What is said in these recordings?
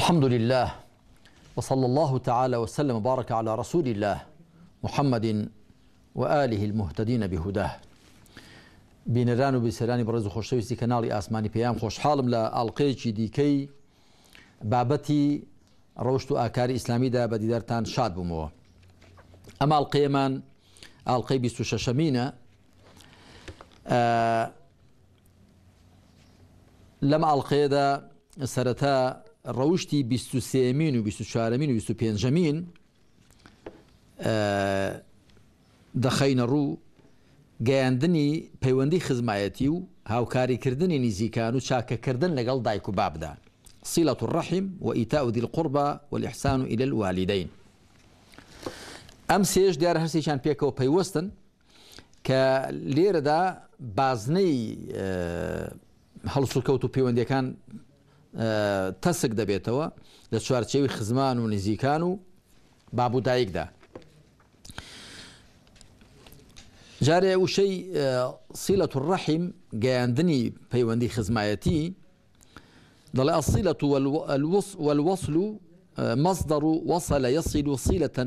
الحمد لله وصلى الله تعالى وسلم وبارك على رسول الله محمد وآله المهتدين بهداه بینەران و بیسەرانی بەڕێز خۆشەویستی کەناڵی ئاسمانی پێیان خۆشحاڵم لە ئاڵلقەیەکی دیکەی بابەتی ڕۆشت و ئاکاری ئیسلامیدا بە دیدارتان شاد بمو أما بوومەوە ئەمە ئاڵلقەیەمان آه لم لەم دا سرتا ڕەوشتی 23مین و 24مین و 25مین دەخەینە ڕوو گەیاندنی پەیوەندی خزمایەتی و هاوکاریکردنی نزیکان و چاکەکردن لەگەڵ دایک و بابدا سیلەت و ڕەحیم و ئیتا و دیل قوربە و لەحسان و ئیلل والیدین ئەم سێش دیار هەرسێکیان پێکەوە پەیوەستن کە لێرەدا بازنەی هەڵسوکەوت و پەیوەندەکان تەسک دەبێتەوە لە چوارچێوی خزمان و نزیکان و بابوو دایکدا جارێ وشەی سیلە آه، و ڕەحیم گەیاندنی پەیوەندی خزمایەتی دەڵێ ئەسیلە والوصل آه، مصدر وصل يصل صلة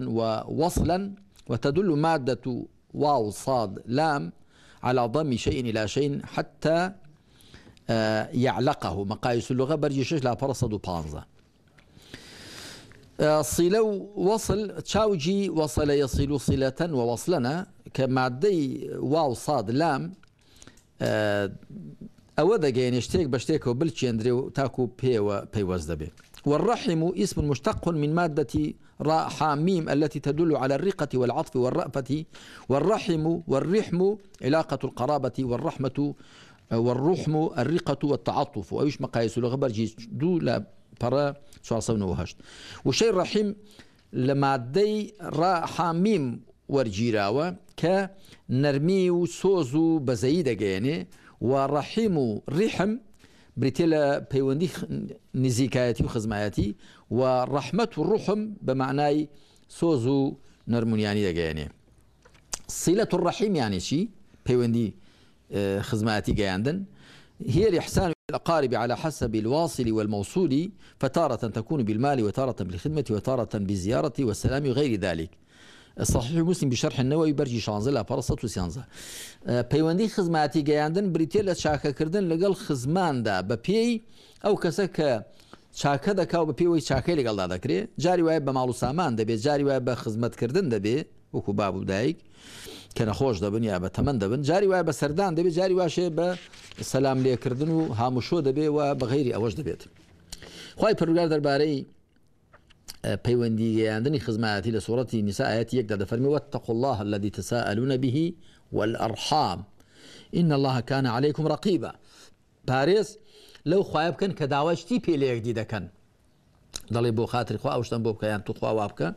ووصلا وتدل مادة واو صاد لام على ضم شيء إلى شيء حتى آه، يعلقه مقاييس اللغة برجيشش لا دو بانزا آه، صلو وصل تشاوجي وصل يصل صلة ووصلنا كمادي واو صاد لام آه، أو ذا جين اشتيك بشتيك اندريو تاكو بي بي دبي والرحم اسم مشتق من مادة راء حاميم التي تدل على الرقة والعطف والرأفة والرحم والرحم علاقة القرابة والرحمة والروحم الرقة والتعاطف وأيش مقاييس الغبر جيز دو لا برا سوال صون وهشت وشي رحيم لما دي را حاميم ورجيراوة ك نرمي وسوزو بزيد دقيني ورحيم رحم بريتيلا بيوندي نزيكايتي وخزمايتي ورحمة الرحم بمعناي سوزو نرمونياني دقيني صلة الرحيم يعني شي بيوندي خزماتي جاندن هي الإحسان الأقارب على حسب الواصل والموصول فتارة تكون بالمال وتارة بالخدمة وتارة بالزيارة والسلام وغير ذلك صحيح مسلم بشرح النووي برجي شانزه لا فرصة سيانزا بيواندي خزماتي جاندن بريتيل بریتە كردن لقل خزمان دا ببي أو ئەو کەسە کە چاکە دەکاو بە پێوەی چاکەی لەگەڵدا دەکرێت جاری وایە بە ماڵ و سامان دەبێت جاری وایە بە خزمەتکردن دەبێت وكو بابو دايك کە خوش دبن یا به تمن دبن جاری وای بە دبی جاری جاری به سلام سەسلام لێکردن و هاموشۆ دبی و بەغیری ئەوەش دەبێت خی پرگار دەربارەی اه، پەیوەندی گەیاندنی خزمەتی لە سوورەتی نیساەت یەکدا دەفەرمیوە تەق الله الذي تساءلون به والأرحام إن الله كان عليكم رقيبا باريس لو پارێز كان خوای تي بي لي جديده كان ضلي بو خااتری خوا ئەوشتن بو بکەیان تو وا وابكا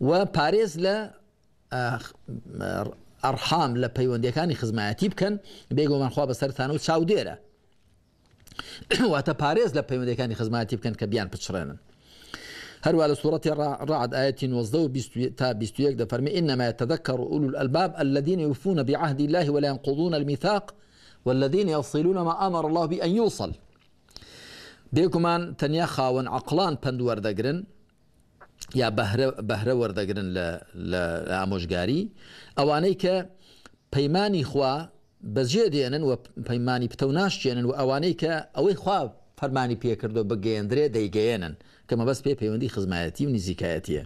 و پارێز لە ارحام لە پەیوەندیەکانی خزمایەتی بکەن بێگومانخوا بەسەرتانە و چاودێرە واتە پارێز لە پەیوەندەکانی خزمەتی بکەن کە بیان پچڕێنن هەروە لە سوورەتی ڕعد ئاەتی 19 تا 21 دەفەرمی إنما يتذكر أولو الألباب الذين يوفون بعهد الله ولا ينقضون الميثاق والذين يصلون ما أمر الله بأن يوصل بيكمان تەنیا خاوەن عقلان پندوەردەگرن یا بەهرە وەردەگرن لە ئامۆژگاری ئەوانەی کە پەیمانی خوا بەجێ دێنن و پەیمانی پتە و ناشتێنن و ئەوانەی کە ئەوەی خوا فەرمانی پێکردو بەگەێندرێ دەیگەێنن کەمە بەس پێ پەیوەندی خزمایەتی و نزیکایەتیە.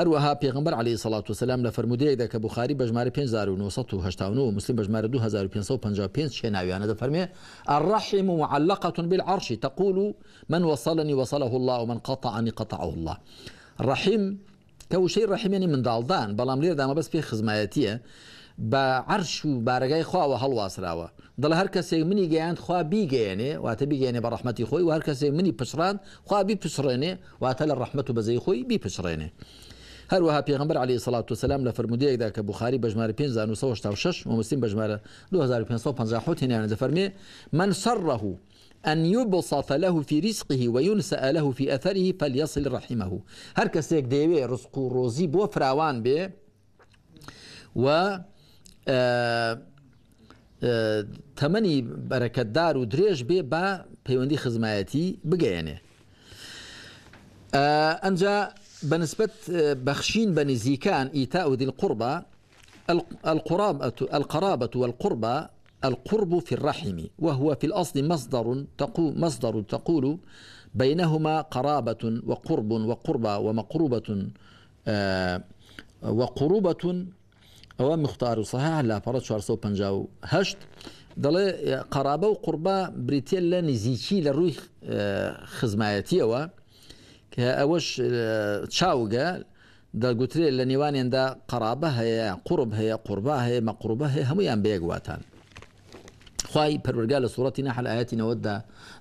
هەروەها پێغمبەر علی سەڵات و سلام لە فرمودەیەدا کە بخاری 5989 و مسلم بجمار 2555 چه نویانه ده دەفەرمێ الرحم معلقة بالعرش تقول من وصلني وصله الله ومن قطعني قطعه الله ڕحیم کە وشەی ڕحمێنی منداڵدان بەڵام لێردامە بس پێی خزمایەتیە با عرش و بارگاه خوا و حل واسراوه دل هر کس منی گەیاند خوا بی گینه بیگەێنێ واتە بیگەێنێ بە ڕحمەتی خو و هر کس منی پسران خوا بی پسرانه و ته ڕحمت بزی خو بی پسرانه هر وها پیغمبر علی صلی الله و سلام لە فرمودەیەکدا کە بخاری بەژمارە 1956 و مسلیم بەژمارە 2550 هێنیانە فرمی من سەڕەه أن يبسط له في رزقه وينسأ له في أثره فليصل رحمه هر کس كسيك دیوی رزق و روزی بو فراوان بي و اه، اه، تمنی برکت دار و دریج بێ با پیوندی خزمایەتی بگینه اه، انجا بنسبة آه، بخشين بني زيكان إيتاء ذي القربى القرابة القرابة والقربى القرب في الرحم وهو في الأصل مصدر تقول مصدر تقول بينهما قرابة وقرب وقربى ومقربة آه، وقربة ومختار صحيح لا فرد شهر سو بنجاو هشت دل قرابة وقربة بريتيل لنزيكي لە نزیکی لە کە ئەوەش چاوگە دەگوترێت لە نێوانێندا قەرابە هەیە قورب هەیە قوربا هەیە مەقربە هەیە هەمویان بێگواتان خی پەرورگا لە سوورەتی نەحل ئاەتینەوەدا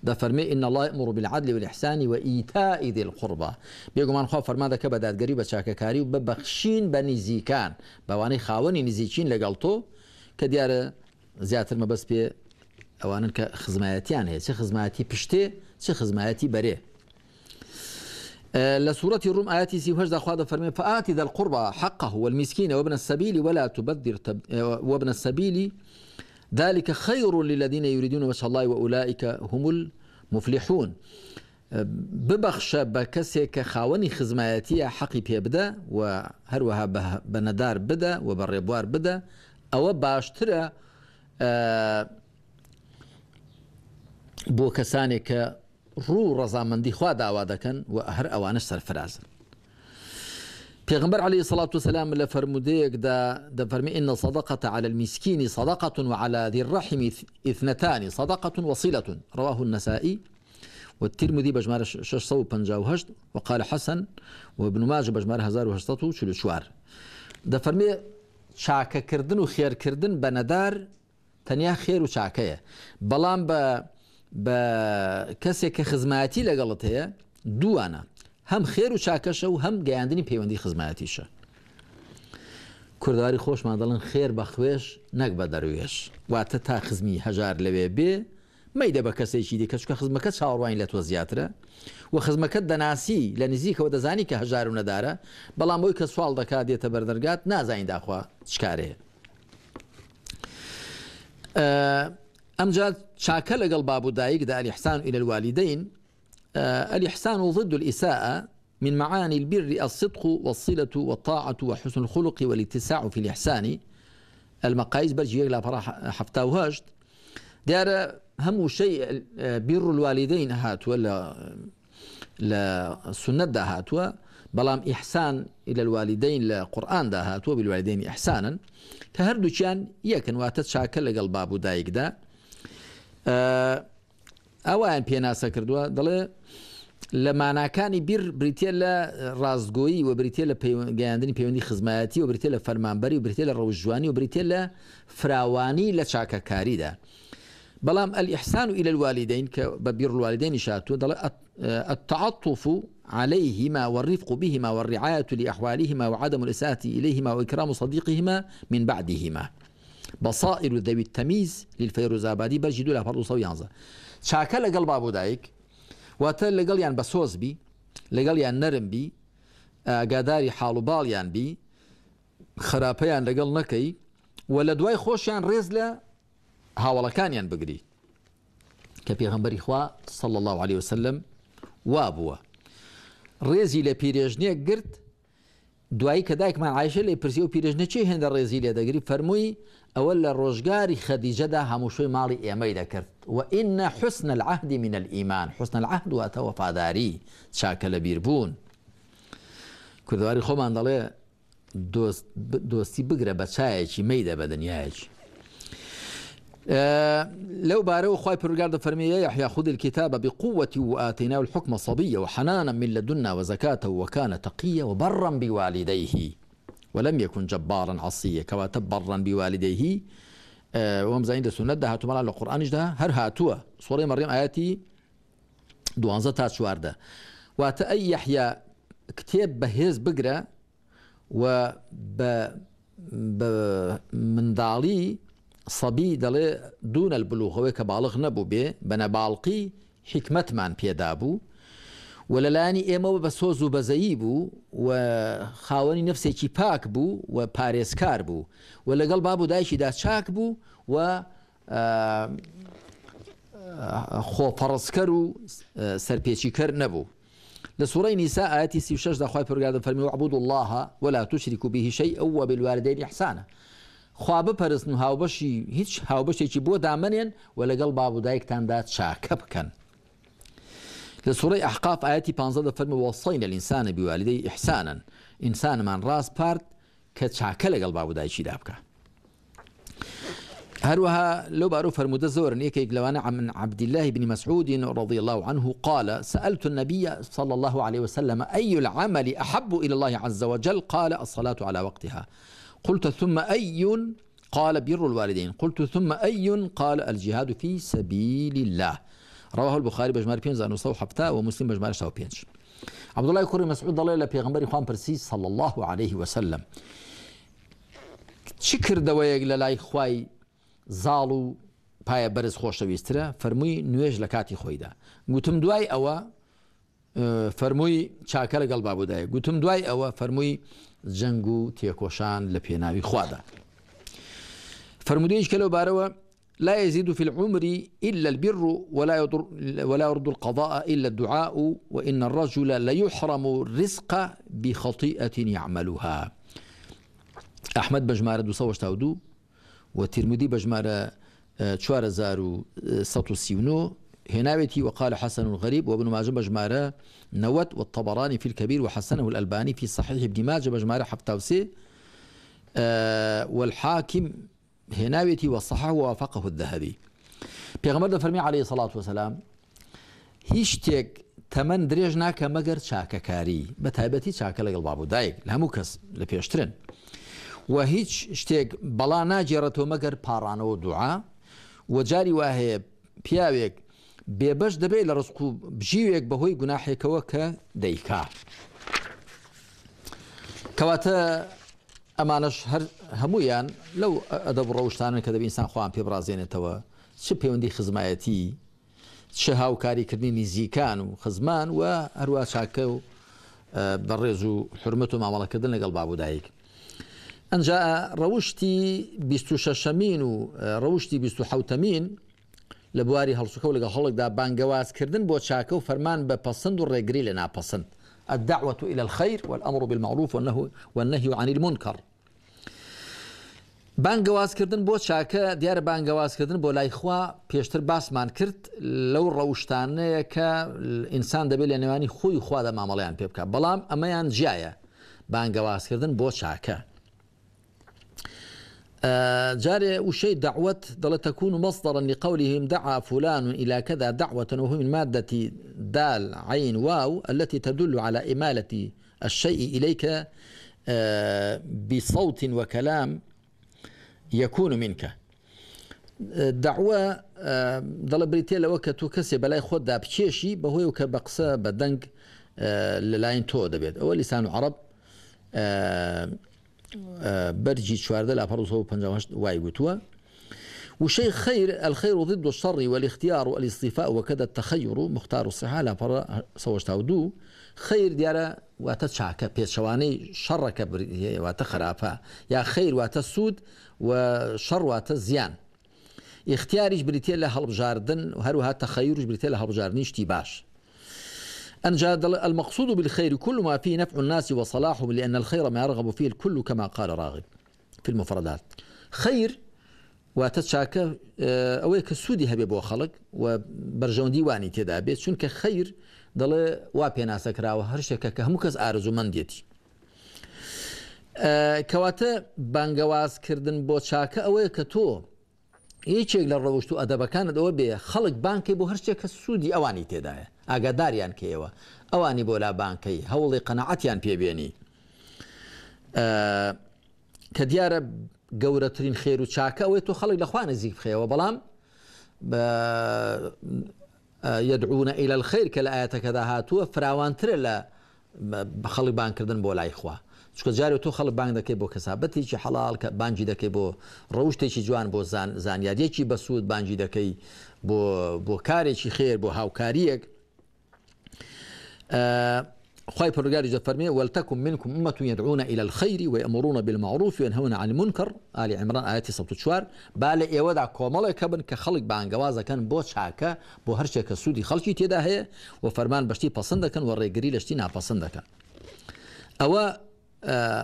دەفەرمێ إن الله يأمر بالعدل والإحسان وإيتاء ذي القربى بێگومان خوا فەرما دەکە بە دادگەری بە چاکەکاری و بەبەخشین بە نزیکان بەوانەی خاوەنی نزیکین لەگەڵ تۆ کە دیارە زیاتر مەبەست پێ ئەوانن کە خزمایەتیان هەیە چه خزمەتی پشتێ چه خزمەتی بەرێ آه، لسورة الروم آياتي سي وجد خواد فرمي فآت ذا القربى حقه والمسكين وابن السبيل ولا تبذر تب... آه، وابن السبيل ذلك خير للذين يريدون وجه الله وأولئك هم المفلحون آه، ببخش بكسك خاوني خزماتي حقي خزمایەتیە حەقی وهروها بندار بدا هەروەها بدا أو و بوكسانك ڕوو ڕەزامەندی خوا داوا کن و هەر ئەوانە سەرفرازن پێغمبەر عليه الصلاة والسلام د فرمی این إن صدقة على المسكين صدقة وعلى ذي الرحم اثنتان صدقة وصلة رواه النسائي والترمذي بجمار و وقال حسن وابن ماجه بجمار فرمی دەفەرمێ کردن و خیر کردن نەدار تنیا خیر و چاکەیە بلان بە بە کەسێک کە خزمەتی لەگەڵت هەیە دووانە هەم خێر و چاکەشە و هەم گەیاندنی پەیوەندی خزمەتیشە کوردواری خۆشمان دەڵن خێر بە خوێش نەک بە دەروێش واتە تا خزمی هەژار لەوێ بێ مەیدە بە کەسێکی دی کەچکە خزمەکە چاوەڕوانی لە تۆ زیاترە و خزمەکەت دەناسی لە نزیکەوە دەزانی کە هەژار و نەدارە بەڵام بۆی کە سوال دەکات دێتە بەردەرگات نازانین داخوا چکارەیە. أمجاد شاكە لەگەڵ باب و دا الإحسان إلى الوالدين آه الإحسان ضد الإساءة من معاني البر الصدق والصلة والطاعة وحسن الخلق والاتساع في الإحسان المقاييس برج لا فرح حفتا وهاجت دار هم شيء آه، بر الوالدين هات ولا لا سنة دا هاتوا بلام إحسان إلى الوالدين لقرآن دا هاتوا بالوالدين إحسانا كهردو كان يكن واتت شاكل لقلباب دايك دا, آه، ئەوان پێناسە کردووە دەڵێ لە ماناکانی بیر بریتە لە ڕازگۆیی و بریتە لە گەیاندنی پەیوەندی خزمەتی و بریتە لە فەرمانبەری و بریتە لە ڕەوژوانی و بریتە لە فراوانی لە چاکەکاریدا. بەڵام ئەلئحسان و إلى الوالدين کە بە بیر الوالدين شاتو دەڵێ التعطف عليهما والرفق بهما والرعاية لأحوالهما وعدم الإساءة إليهما وإكرام صديقهما من بعدهما بەسائر و دەویت تەمیز لیلفەیرۆزابادی بەژی دو لە پ چاکە لەگەڵ بابۆ دایک واتە لەگەڵیان بە سۆزبی لەگەڵیان نەرمبی ئاگاداری حاڵوباڵیان بی خراپەیان لەگەڵ نەکەی و لە دوای خۆشیان ڕێز لە هاوڵەکانیان بگری کە پێغمبەری خوا صل الله عليه وسلم وا بووە ڕێزی لە پیرێژنیە گرت دوایی کە دایکمان عیشە لێ پرسی و پیرژنە چی هێندە ڕێزی لێ دەگری فەرمووی أولا روجاري خديجة خەدیجەدا هەموو مالي ماڵی ئێمەی وإن حسن العهد من الإيمان حسن العهد واتە وەفاداری شاكل بيربون بیر بوون کوردواری خۆمان دەڵێ دۆستی بگرە بە آه، لو بارو خوي برغارد فرمي يحيى خذ الكتاب بقوة وآتيناه الحكم صبيا وحنانا من لدنا وزكاة وكان تقيا وبرا بوالديه ولم يكن جبارا عصيا كوا تبرا بوالديه آه، وهم زين السنة ده هاتوا القرآن جدا هر هاتوا سورة مريم آياتي دوانزة تا شوارده وات أي يحيى كتاب بهز بقرة و ب ب دالي صبي دلي دون البلوغ هو كبالغ نبو به بنا بالقي حكمت من بيدابو و لەلایانی ئێمەوە بە سۆز و بەزایی بوو و خاوەنی نفسێکی پاک بوو و پارێزکار بوو و لەگەڵ باب و دایکیدا چاک بوو و خۆپەڕستکەر و سەرپێکیکەر نەبوو لە سوڕی نیسا ئاەتی سی شش داخوای پرگادە فەرمی و عبود الله ولا توشریک و بهیشەی ئەوە بلواردین حسانە خوا بپەرستن و هاوبەشی هیچ هاوبەشێکی بۆ دامنێن و لەگەڵ باب و دایکتاندا چاکە بکەن لسورة أحقاف آياتي ئاەتی پ وصينا الإنسان بوالدي إحسانا إنسان من راس ئینسانمان ڕاست پارت کە دايشي لەگەڵ هروها لو بارو فرمود زور نيك لوانا عن عبد الله بن مسعود رضي الله عنه قال سألت النبي صلى الله عليه وسلم أي العمل أحب إلى الله عز وجل قال الصلاة على وقتها قلت ثم أي قال بر الوالدين قلت ثم أي قال الجهاد في سبيل الله ڕەواه البخاری بەژمار 1970 و مسلیم بەژمار 5 عبدڵای کوڕی مەسعود دەڵێ لە پێغمبەری خوان پرسی صل الله عليه وسلم چی کردەوەیەک لە لای خوای زاڵ و پایە بەرز خۆشەویسترە فەرمووی نوێژ لە کاتی خۆیدا گوتم دوای ئەوە فەرمووی چاکە لەگەڵ بابدایە گوتم دوای ئەوە فەرمووی جەنگ و تێکۆشان لە پێناوی خوادا فەرمودەیش کە لەو بارەوە لا يزيد في العمر إلا البر ولا يضر ولا يرد القضاء إلا الدعاء وإن الرجل ليحرم الرزق بخطيئة يعملها أحمد بجمارة دو صوش تاودو والترمذي بجمارة آه، تشوار زارو آه، ساتو سيونو هناوتي وقال حسن الغريب وابن ماجه بجمارة نوت والطبراني في الكبير وحسنه الألباني في صحيح ابن ماجه بجمارة حفتاوسي أه والحاكم هێناوێتی وەسەها وافقه الذهبي پێغمەر دەفەرمی عليه سلاات وسلام هیچ شتێک تەمەەن درێژ ناکە مەگەر چاکەکاری بە تایبەتی چاکە لەگەڵ بابوو دایک لە هەموو کەس لە پێشترن و هیچ شتێک بەڵا ناجێڕێتەوە مەگەر پاڕانەوە دوعا و جاری وا هەیە پیاوێک بێبش دەبێت لە ڕسق و بژیوێک بەهۆی گوناحێکەوە کە دەیکا کەواتە ئەمانش هەر هەمویان لەو ئەدەب ڕەوشتانن کە دەبی ئینسان خۆیان پێبرازێنێتەوە چه پەیوەندی خزمایەتی چه هاوکاریکردنی نزیکان و خزمان و هەروە چاکە و بەڕێز و حرمەت و مامەڵەکردن لەگەڵ بابودایک. ئەنجا ڕەوشتی 26شەمین و ڕەوشتی 26مین لە بواری هەڵسوکە و لەگە هەڵکدا بانگەوازکردن بۆ چاکە و فەرمان بە پسند و ڕێگری لە ناپەسند. الدعوة إلى الخير والأمر بالمعروف والنهي عن المنكر بانگەوازکردن بۆ چاکە دیارە بانگەوازکردن بۆ لایخوا پێشتر باسمان کرد لەو ڕەوشتانەیە کە ئینسان دەبێت لە نێوانی خۆی خوا دە مامەڵیان پێ بکە بەڵام ئەمەیان جیایە بانگەوازکردن بۆ چاکە. جاري وشي دعوة دل تكون مصدرا لقولهم دعا فلان إلى كذا دعوة وهو من مادة دال عين واو التي تدل على إمالة الشيء إليك بصوت وكلام يكون منك دعوة دل بریتێ لەوە کە بلاي خود بەلای خۆت دابکێشی بەهۆی و کە بە قسە بە دەنگ آه، لەلایەن تۆ دەبێت ئەوە لیسان و عرب آه، آه، بەرجی چواردە وشيء خير الخير ضد الشر والاختيار والاصطفاء وكذا التخير مختار الصحة لا برا سوشتاودو خير ديارة واتە چاکە پێچەوانەی شەڕەکە واتە خراپە یا خیر واتە سوود و شەڕ واتە زیان. اختیاریش بریتە لە هەڵبژاردن و هەروها تەخەیرش بریتە لە هەڵبژاردننی باش. المقصود بالخير كل ما فيه نفع الناس وصلاحهم لأن الخير ما يرغب فيه الكل كما قال راغب في المفردات خير واتتشاكە آه، أويك السودي سوودی هەبێ وبرجون ديواني و بەرژەوەندی شنك خير دەڵێ وا پێناسەکراوە هەر شتێکە کە هەموو کەس ئارزومەندێتی کەواتە بانگەوازکردن بۆ چاکە ئەوەیە کە تۆ هیچێک لە ڕەوشت و ئەدەبەکانتەوە بێ خەڵک بانکی بۆ هەرشتێک کە سوودی ئەوانی تێدایە ئاگاداریان کەیەوە ئەوانی بۆ لا بانکەی هەوڵی قەنەعەتیان پێبێنی کە دیارە گەورەترین خێر و چاکە ئەوەی تۆ خەڵک لەخوا نزیک بخێەوە بەڵام یدعونە ئیل الخیر کە لە ئاەتەکەدا هاتووە فراوانترە لە خەڵی بانکردن بۆ لایخوا چکە جاری تۆ خەڵ بانگ دەکەی بۆ کەسابەتێکی حەڵال کە بانجی دەکەی بۆ ڕەوشتێکی جوان بۆ زانیاریەکی بەسوود بانجی دەکەی بۆ کارێکی خێر بۆ هاوکاریەک خواهی پروردگاری فرمي ولتکن منكم امه يدعون الى الخير ويأمرون بالمعروف وينهون عن المنكر آل عمران آيات سبت شوار ایوه يودع کومل كبن كخلق خلق به كان کن بو چاکه بو هر چه که سودی خلقی تیدا هه و فرمان بشتی پسند کن و او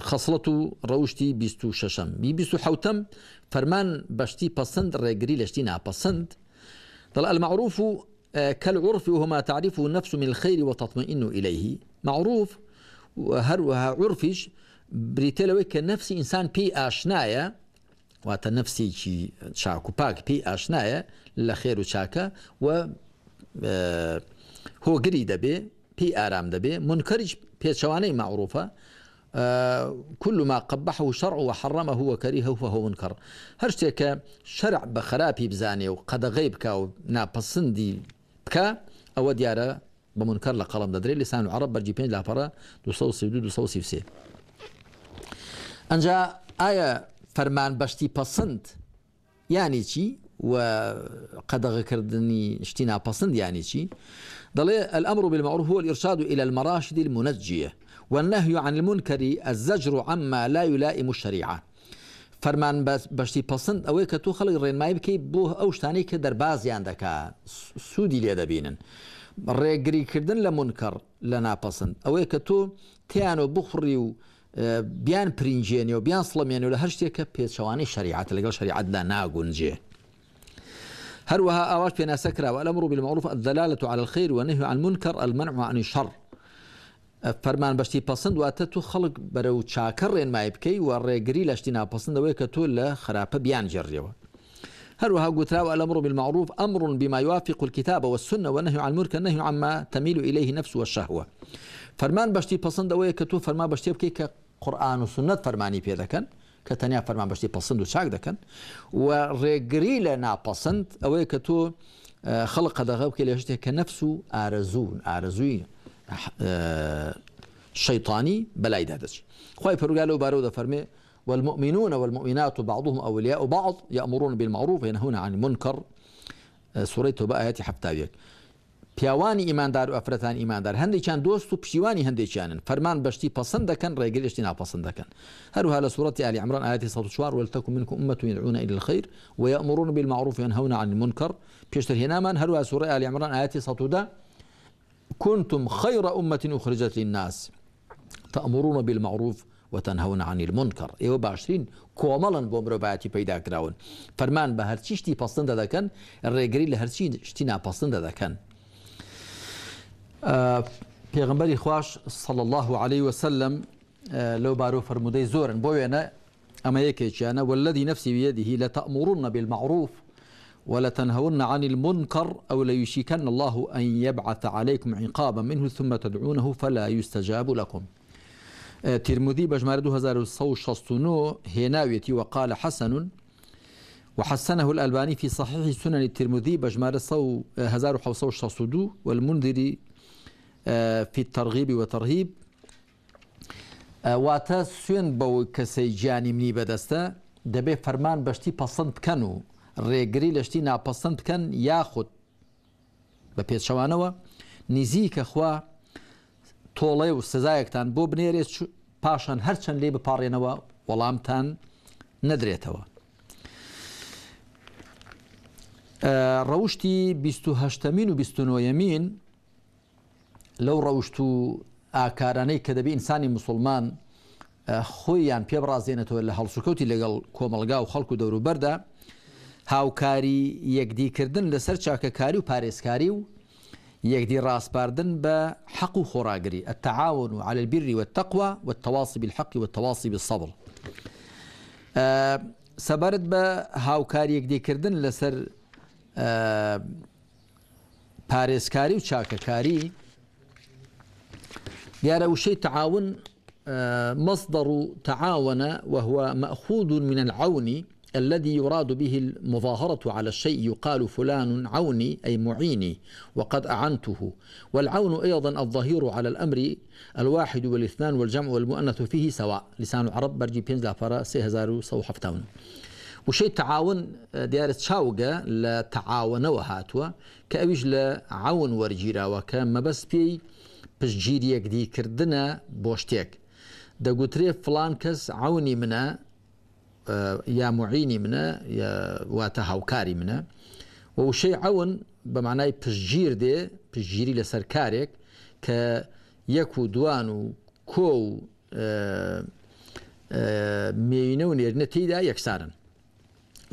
خصلة روشتي بيستو ششم بي بيستو حوتم فرمان بشتي پسند ریگری لشتی ناپسند دل المعروف آه، كالعرف وهما تعرفه النفس من الخير وتطمئن إليه معروف وهروها عرفش بريتلوي كنفسي إنسان بي آشنايا واتا نفسي كي شاكو باك بي آشنايا لخير وشاكا و آه، هو قري بي بي آرام دبي منكرج شواني معروفة آه، كل ما قبحه شرع وحرمه وكرهه فهو منكر هرشتك شرع بخرابي بزاني وقد غيبك وناپسندي بکە او دیارە بە منکەر لە قەڵم دەدرێت لەسان و عرب دو, دو لاپەرە 1970 انجا ئایا فرمان بەشتی پەسەند یانی يعني چی و قەدەغکردنی شتی ناپەسەند یانی چی دەڵێ الأمر بالمعروف هو الإرشاد إلى المراشد المنجية والنهي عن المنكر الزجر عما لا يلائم الشريعة فەرمان بەشتی پسند ئەوەی کە تو خەڵی ڕێنمای بکەیت بۆ ئەو شتانی کە دەربازیان دەکا سوودی لێ دەبینن ڕێگریکردن لە منکەڕ لە ناپەسند ئەوەیە کە تۆ تیانۆ بخڕی و بیان پرینجێنی و بیان سڵەمێن و لە هەر شتێک کە پێچەوانی شریعات لەگەڵ شریعتدا ناگونجێ. هروها آواش بين سكرة والأمر بالمعروف الدلالة على الخير ونهي عن المنكر المنع عن الشر فەرمان بەشتی پسند واتە تو خەڵک بەرە و چاکە ڕێنمای بکەی و ڕێگری لەشتی ناپسندەوەی کە تۆ لە خراپە بیان جێڕیەوە هروها قتراوى الأمر بالمعروف أمر بما يوافق الكتاب والسنة والنهي عن المنكر النهي عما تميل إليه نفسه والشهوة فرمان بشتي بسند أوي كتو فرمان بشتي بكي كقرآن وسنة فرماني في ذكن كتنيا فرمان بشتي بسند وشاك ذكن وريقري لنا بسند أوي كتو خلق دغبك ليشتي كنفسه آرزون آرزوين آه، شيطاني بلا دادش خوای پروگالو بارو فرمي والمؤمنون والمؤمنات بعضهم أولياء بعض يأمرون بالمعروف وينهون عن المنكر آه، سورة توبة آياتي حبتاويك پیاوانی ئیماندار و دار ئیماندار هەندێکیان دۆست و پیشیوانی هەندێکیانن فرمان بەشتی پسند دەکەن ڕێگەشتی ناپسند دەکەن هەروها لە سورة علی عمران آياتي شوار ولتكن منكم أمة يدعون إلى الخير ويأمرون بالمعروف وينهون عن المنكر من هێنامان هەروها سورة علی عمران آياتي ده كنتم خير أمة أخرجت للناس تأمرون بالمعروف وتنهون عن المنكر إيو باشرين کۆمەڵن بۆ مرۆڤایەتی پیدا کراون فەرمان بە هەرچی شتی پەسەندە دەکەن ڕێگری لە هەرچی شتی ناپەسەندە دەکەن آه، خواش خوش صل الله عليه وسلم آه، لو بارۆ فرمودەی زۆرن بۆ اما یکی چانه والذي نفسی بيده لتأمرن بالمعروف ولتنهون عن المنكر أو ليشيكن الله أن يبعث عليكم عقابا منه ثم تدعونه فلا يستجاب لكم آه، ترمذي بجمار 2169 هناويتي وقال حسن وحسنه الألباني في صحيح سنن الترمذي بجمار 1562 والمنذري في الترغيب وترهيب آه، واتا سوێن بەو کەسەی مني منی بەدەستە دەبێت فرمان بەشتی پەسەند کەن ڕێگری لەشتی ناپەسەند بکەن یاخود بە پێچەوانەوە نزیکە خوا تۆڵێ و سزایەکتان بۆ بنێرێت پاشان هەرچەند لێ بپارڕێنەوە وەڵامتان نەدرێتەوە. ڕەوشی 28مین و 29مین لەو ڕەوشت و ئاکارانەی کە دەبی ئینسانی مسلمان خۆیان پێبڕازێنێتەوە لە هەڵسوکەوتی لەگەڵ کۆمەلگا و خەڵکو دەوروبەردا يكدي كردن لسر چاکەکاری و باريس و يكدي راس باردن حقو خراجري التعاون على البر والتقوى والتواصي بالحق والتواصي بالصبر أه سبرد هاوكاري يكدي كردن لسر كاريو آه، باريسكاري كاري ديارة وشي تعاون آه، مصدر تعاون وهو مأخوذ من العون الذي يراد به المظاهرة على الشيء يقال فلان عوني أي معيني وقد أعنته والعون أيضا الظهير على الأمر الواحد والاثنان والجمع والمؤنث فيه سواء لسان العرب برجي بينز لافرا سي هزارو سو حفتاون وشي تعاون آه، ديار تشاوغا لتعاون وهاتوا كأويج لعون ورجيرا وكما بس بي پشتگیریەک دیکردنە كردنا بوشتيك دەگوترێ فلان كس عوني منە آه، يا معيني منا يا واتا هاوكاري منا وشي عون بمعنى بجير دي بجيري لسر كارك ك يكو دوانو كو آه، آه، مێینە يرنتي دا تێدا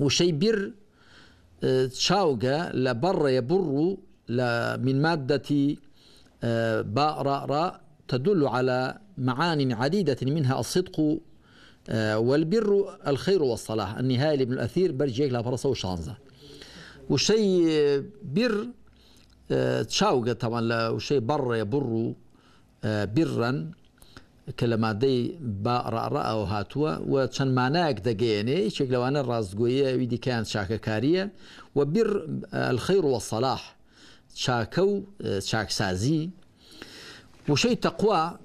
وشي بير تشاوغا لبر لە من مادة باء راء راء تدل على معان عديدة منها الصدق آه، والبر الخير والصلاح النهاية لابن الأثير برجيك فرصه وشانزا وشي بر آه، تشاوغة طبعا وشي بر يبر آه، برا كلمة دي با رأى وهاتوا وشان معناك دقيني شكل وانا الرازقوية ويدي كانت و وبر الخير والصلاح شاكو شاك سازي وشي تقوى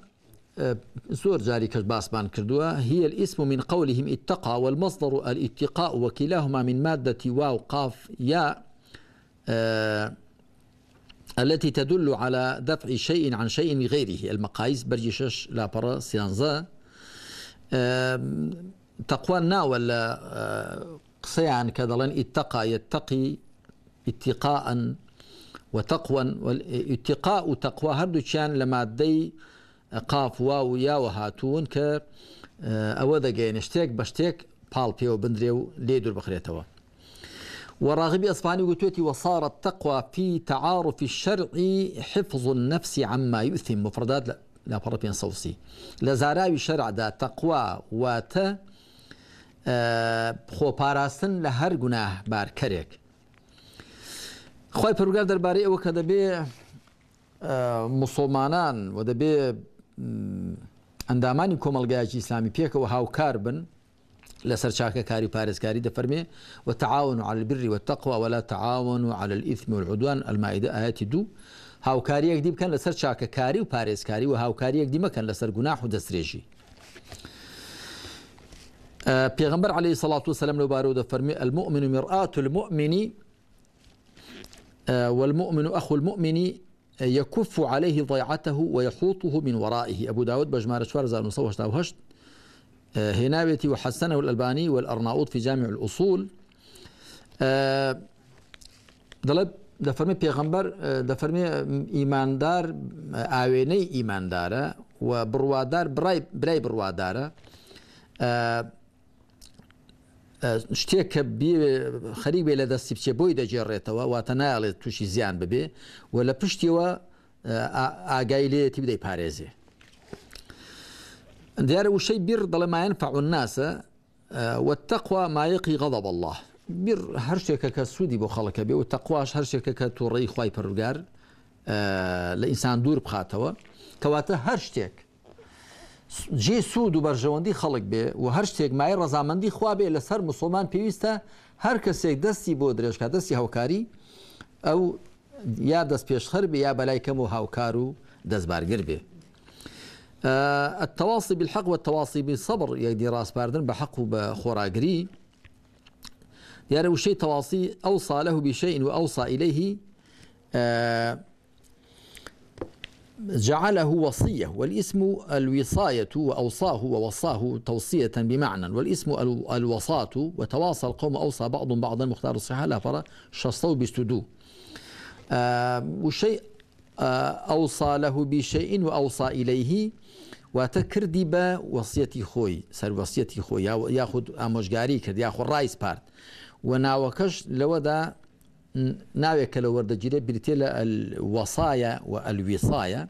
أه، زۆر جاری کەس باسمان كردوا هي الاسم من قولهم اتقى والمصدر الاتقاء وكلاهما من مادة واو قاف يا أه، التي تدل على دفع شيء عن شيء لغيره المقاييس برجشش لا برا سيانزا أه، تقوى ناول قسيان كذا اتقى يتقي اتقاء وتقوى والاتقاء تقوى هردو لما دي قاف وا و یاوە هاتوون کە ئەوە دەگەینە شتێک بە شتێک پاڵ پێوە بندرێ و لێ دوور بخرێتەوە وراغبي أصفاني وتوتي وصار التقوى في تعارف الشرع حفظ النفس عما يؤثم مفردات لا, لا فرطين صوصي لزاراوي شرع دا تقوى وات خۆ پاراستن لە هەر گوناه بارکەرێک خی پرگار دەربارەی ئەوە کە دەبێ مسلمانان و دەبێ ئەندامانی کۆمەلگایکی اسلامی پێکەوە هاوکار بن لەسەر چاکە کاری پارێزگاری دەفەرمێ و تعاون على البر والتقوى ولا تعاون على الإثم والعدوان المائدة آياتي دو هاوکاریەک دی بکەن لەسەر کاری و پارێزکاری و هاوکاریەک دی مەکەن لەسەر گوناح و دەستێژی آه، پێغمبەر عليه سلاات وسلم لە بارەوە دەفەرمی المؤمن مرآة المؤمن آه، والمؤمن أخو المؤمن يكف عليه ضيعته ويحوطه من ورائه أبو داود بجمار شوارز زار هشت آه، هنابتي وحسنه الألباني والأرناؤوط في جامع الأصول دەڵێ آه، دەفەرمی پێغەمبەر آه، دەفەرمی ئیماندار ئاوێنەی ئیماندارە و براي برای برای بڕوادارە شتێک کە خەریک بێ لە دەستی بچێ بۆی دەجێڕێتەوە واتە نایڵێت تووشی زیان ببێ و لە پشتیەوە ئاگای لێتی بدەی پارێزێ. دیارە وشەی بیر دەڵەمایەن فعون ناسە وتەخوا مایقی غەڵب الله بیر هەر شتێکە کە سوودی بۆ خەڵەکە بێ و تەخواش هەر شتێکە کە تووڕێی خی پرگار لە ئینسان دوور بخاتەوە کەواتە هەر شتێک جێ سوود و بەرژەوەندی خەڵک بێ و هەر شتێکمای ڕزامەندی خوا بێ لەسەر مسلمان پێویستە هەر کەسێک دەستی بۆ درێژکە دەستی هاوکاری ئەو یا دەست پێشخەر بێ یا بەلای کەم و هاوکار و دەستبارگر بێ. التواصي بالحق والتواصي بالصبر يعني راس باردن بحق بخوراقري يعني وشي تواصي أوصى له بشيء وأوصى إليه آه جعله وصية والاسم الوصاية وأوصاه ووصاه توصية بمعنى والاسم الوصاة وتواصى القوم أوصى بعضهم بعضا مختار الصحة لا فرى شصوا بيستدو آه وشيء آه أوصى له بشيء وأوصى إليه وتكردي با وصيتي خوي سر وصيتي خوي ياخذ أموشقاري كرد ياخذ رايس بارت وناوكش ده ناوێکە لە ورد بریتێ بريتيلا الوصايا والوصايا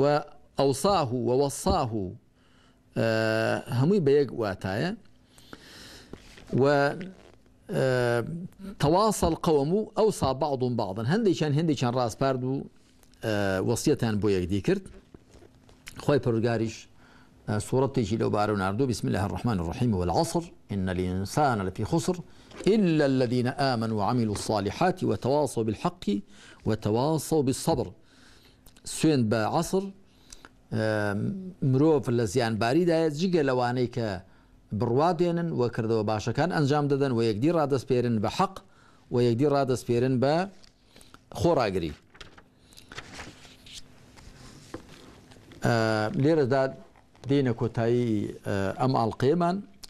وأوصاه ووصاه آه، همي و واتايا و آه، تواصل بە أوصى بعضهم بعضا هندي قەوم هندي ئەوسا راس باردو آه، وصيتان بويك ديكرت خوي وەسیەتان سورة یەکدی لو خۆی پرگاریش بسم الله الرحمن الرحيم والعصر إن الإنسان لفي خسر إلا الذين آمنوا وعملوا الصالحات وتواصوا بالحق وتواصوا بالصبر سوين بە عصر مروف لە باريدا باریدایە لوانيك بروادين کە باشا كان أنجام کردەوە ويقدير ئەنجام دەدەن بحق ويقدير ڕادەستپێرن بە بخورا قري ليرداد ڕادەستپێرن بە خۆراگری القيمان